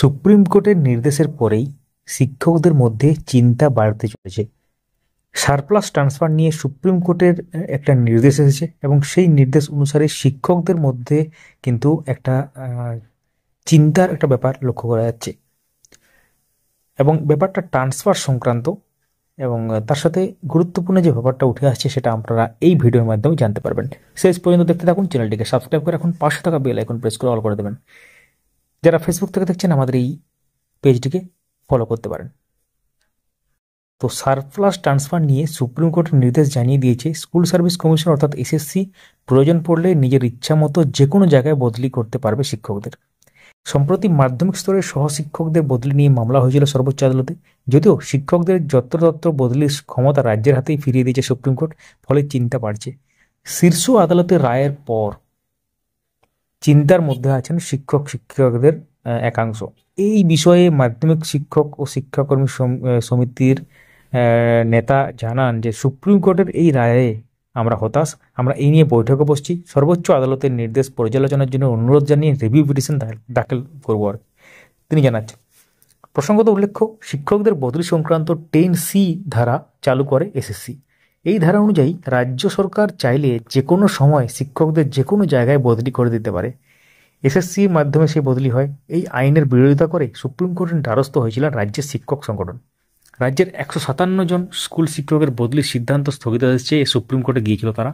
supreme কোর্টের নির্দেশের পরেই শিক্ষকদের মধ্যে চিন্তা বাড়তে চলেছে সারপ্লাস ট্রান্সফার নিয়ে সুপ্রিম কোর্টের একটা নির্দেশ এসেছে এবং সেই নির্দেশ অনুসারে শিক্ষকদের মধ্যে কিন্তু একটা চিন্তার একটা ব্যাপার লক্ষ্য করা যাচ্ছে এবং ব্যাপারটা ট্রান্সফার সংক্রান্ত এবং তার সাথে গুরুত্বপূর্ণ যে ব্যাপারটা উঠে আসছে সেটা আপনারা এই ভিডিওর মাধ্যমে জানতে পারবেন শেষ পর্যন্ত দেখতে থাকুন চ্যানেলটিকে সাবস্ক্রাইব করে এখন পাশে থাকা বেল আইকন প্রেস করে অল করে দেবেন যারা ফেসবুক থেকে দেখছেন আমাদের এই পেজটিকে ফলো করতে পারেন তো সারপ্লাস ট্রান্সফার নিয়ে সুপ্রিম কোর্টের নির্দেশ জানিয়ে দিয়েছে স্কুল সার্ভিস কমিশন অর্থাৎ এসএসসি প্রয়োজন পড়লে নিজের ইচ্ছা মতো যে কোনো জায়গায় বদলি করতে পারবে শিক্ষকদের সম্প্রতি মাধ্যমিক স্তরের সহশিক্ষকদের বদলি নিয়ে মামলা হয়েছিল সর্বোচ্চ আদালতে যদিও শিক্ষকদের যত্রতত্র বদলির ক্ষমতা রাজ্যের হাতেই ফিরিয়ে দিয়েছে সুপ্রিম কোর্ট ফলে চিন্তা বাড়ছে শীর্ষ আদালতের রায়ের পর চিন্তার মধ্যে আছেন শিক্ষক শিক্ষকদের একাংশ এই বিষয়ে মাধ্যমিক শিক্ষক ও শিক্ষাকর্মী সমিতির নেতা জানান যে সুপ্রিম কোর্টের এই রায়ে আমরা হতাশ আমরা এই নিয়ে বৈঠকে বসছি সর্বোচ্চ আদালতের নির্দেশ পর্যালোচনার জন্য অনুরোধ জানিয়ে রিভিউ পিটিশন দাখিল করব আর তিনি জানাচ্ছেন প্রসঙ্গত উল্লেখ্য শিক্ষকদের বদলি সংক্রান্ত টেন সি ধারা চালু করে এসএসসি এই ধারা অনুযায়ী রাজ্য সরকার চাইলে যে কোনো সময় শিক্ষকদের যে কোনো জায়গায় বদলি করে দিতে পারে এসএসসির মাধ্যমে সেই বদলি হয় এই আইনের বিরোধিতা করে সুপ্রিম কোর্টের দ্বারস্থ হয়েছিলেন রাজ্যের শিক্ষক সংগঠন রাজ্যের একশো সাতান্ন জন স্কুল শিক্ষকের বদলির সিদ্ধান্ত স্থগিতাদেশ চেয়ে সুপ্রিম কোর্টে গিয়েছিল তারা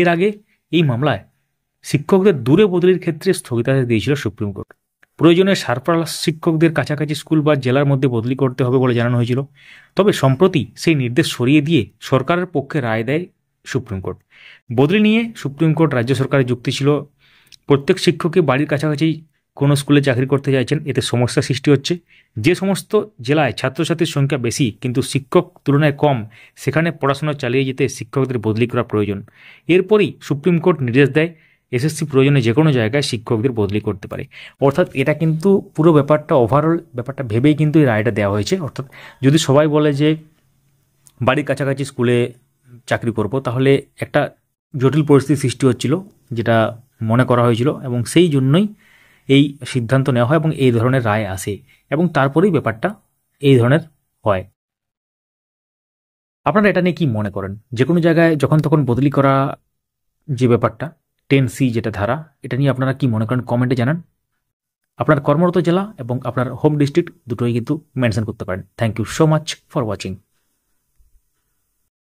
এর আগে এই মামলায় শিক্ষকদের দূরে বদলির ক্ষেত্রে স্থগিতাদেশ দিয়েছিল সুপ্রিম কোর্ট প্রয়োজনে সারপ্রাস শিক্ষকদের কাছাকাছি স্কুল বা জেলার মধ্যে বদলি করতে হবে বলে জানানো হয়েছিল তবে সম্প্রতি সেই নির্দেশ সরিয়ে দিয়ে সরকারের পক্ষে রায় দেয় সুপ্রিম কোর্ট বদলি নিয়ে সুপ্রিম কোর্ট রাজ্য সরকারের যুক্তি ছিল প্রত্যেক শিক্ষককে বাড়ির কাছাকাছি কোনো স্কুলে চাকরি করতে চাইছেন এতে সমস্যা সৃষ্টি হচ্ছে যে সমস্ত জেলায় ছাত্রছাত্রীর সংখ্যা বেশি কিন্তু শিক্ষক তুলনায় কম সেখানে পড়াশোনা চালিয়ে যেতে শিক্ষকদের বদলি করা প্রয়োজন এরপরই সুপ্রিম কোর্ট নির্দেশ দেয় এসএসসি প্রয়োজনে যে কোনো জায়গায় শিক্ষকদের বদলি করতে পারে অর্থাৎ এটা কিন্তু পুরো ব্যাপারটা ওভারঅল ব্যাপারটা ভেবেই কিন্তু এই রায়টা দেওয়া হয়েছে অর্থাৎ যদি সবাই বলে যে বাড়ির কাছাকাছি স্কুলে চাকরি করব তাহলে একটা জটিল পরিস্থিতি সৃষ্টি হচ্ছিল যেটা মনে করা হয়েছিল এবং সেই জন্যই এই সিদ্ধান্ত নেওয়া হয় এবং এই ধরনের রায় আসে এবং তারপরেই ব্যাপারটা এই ধরনের হয় আপনারা এটা নিয়ে কি মনে করেন যে কোনো জায়গায় যখন তখন বদলি করা যে ব্যাপারটা টেন সি যেটা ধারা এটা নিয়ে আপনারা কি মনে করেন কমেন্টে জানান আপনার কর্মরত জেলা এবং আপনার হোম ডিস্ট্রিক্ট দুটোই কিন্তু মেনশন করতে পারেন thank you so much for watching